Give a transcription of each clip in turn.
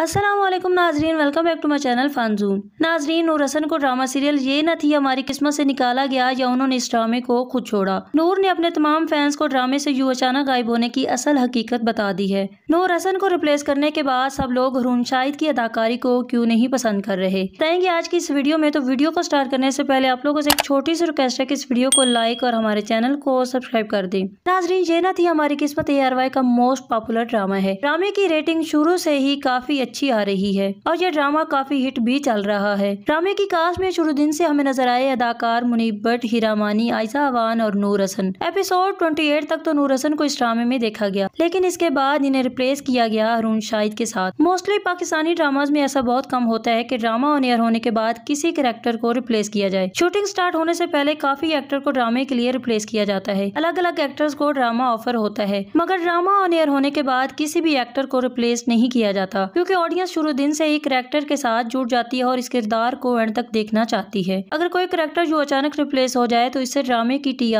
असलम नाजरीन welcome back to my channel फानजून नाजरीन नूर हसन को ड्रामा सीरियल ये न थी हमारी किस्मत से निकाला गया या उन्होंने इस ड्रामे को खुद छोड़ा नूर ने अपने तमाम फैंस को ड्रामे से यूं अचानक गायब होने की असल हकीकत बता दी है नूर हसन को रिप्लेस करने के बाद सब लोग हरून शाहिद की अदाकारी को क्यूँ नहीं पसंद कर रहे बताएंगे आज की इस वीडियो में तो वीडियो को स्टार्ट करने से पहले आप लोगों से एक छोटी सी रिक्वेस्ट है की इस वीडियो को लाइक और हमारे चैनल को सब्सक्राइब कर दे नाजरीन ये न थी हमारी किस्मत ए का मोस्ट पॉपुलर ड्रामा है ड्रामे की रेटिंग शुरू से ही काफी अच्छी आ रही है और यह ड्रामा काफी हिट भी चल रहा है ड्रामे की कास्ट में शुरू दिन से हमें नजर आए अदाकार मुनीब भट्ट हीरामानी आयसा अवान और नूर हसन एपिसोड 28 तक तो नूर हसन को इस ड्रामे में देखा गया लेकिन इसके बाद इन्हें रिप्लेस किया गया अरुण शाहिद के साथ मोस्टली पाकिस्तानी ड्रामाज में ऐसा बहुत कम होता है की ड्रामा ऑन एयर होने के बाद किसी करेक्टर को रिप्लेस किया जाए शूटिंग स्टार्ट होने ऐसी पहले काफी एक्टर को ड्रामे के लिए रिप्लेस किया जाता है अलग अलग एक्टर्स को ड्रामा ऑफर होता है मगर ड्रामा ऑन एयर होने के बाद किसी भी एक्टर को रिप्लेस नहीं किया जाता क्योंकि ऑडियंस शुरू दिन से ही करेक्टर के साथ जुड़ जाती है और इस किरदार को एंड तक देखना चाहती है अगर कोई करेक्टर जो अचानक रिप्लेस हो जाए तो इससे ड्रामे की टी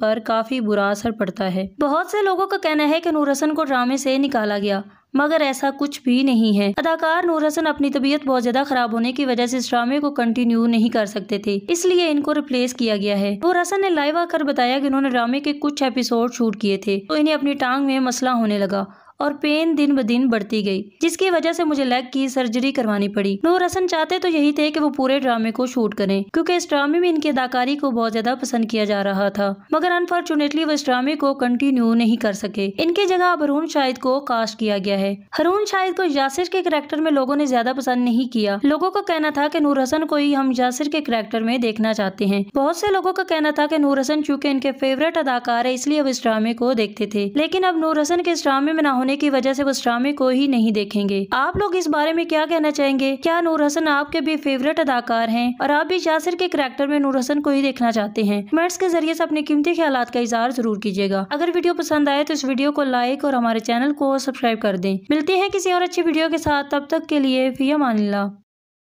पर काफी बुरा असर पड़ता है बहुत से लोगों का कहना है की नूर हसन को ड्रामे से निकाला गया मगर ऐसा कुछ भी नहीं है अदाकार नूर हसन अपनी तबीयत बहुत ज्यादा खराब होने की वजह से इस ड्रामे को कंटिन्यू नहीं कर सकते थे इसलिए इनको रिप्लेस किया गया है नूर हसन ने लाइव आकर बताया कि उन्होंने ड्रामे के कुछ एपिसोड शूट किए थे तो इन्हें अपनी टांग में मसला होने लगा और पेन दिन ब दिन बढ़ती गई जिसकी वजह से मुझे लेग की सर्जरी करवानी पड़ी नूर हसन चाहते तो यही थे कि वो पूरे ड्रामे को शूट करें क्योंकि इस ड्रामे में इनकी अदाकारी को बहुत ज्यादा पसंद किया जा रहा था मगर अनफॉर्चुनेटली वो इस ड्रामे को कंटिन्यू नहीं कर सके इनकी जगह अब हरून शाहिद को कास्ट किया गया है हरून शाहिद को यासिर के करेक्टर में लोगों ने ज्यादा पसंद नहीं किया लोगों का कहना था की नूर हसन को ही हम यासिर के करेक्टर में देखना चाहते हैं बहुत से लोगों का कहना था की नूर हसन चूँकि इनके फेवरेट अदाकार है इसलिए अब इस ड्रामे को देखते थे लेकिन अब नूर हसन के इस ड्रामे में न होने की वजह से उस ड्रामे को ही नहीं देखेंगे आप लोग इस बारे में क्या कहना चाहेंगे क्या नूर हसन आपके भी फेवरेट अदाकार हैं और आप भी यासिर के करेक्टर में नूर हसन को ही देखना चाहते हैं कमेंट्स के जरिए ऐसी अपने कीमती ख्याल का इजहार जरूर कीजिएगा अगर वीडियो पसंद आए तो इस वीडियो को लाइक और हमारे चैनल को सब्सक्राइब कर दें मिलते हैं किसी और अच्छी वीडियो के साथ तब तक के लिए मान ला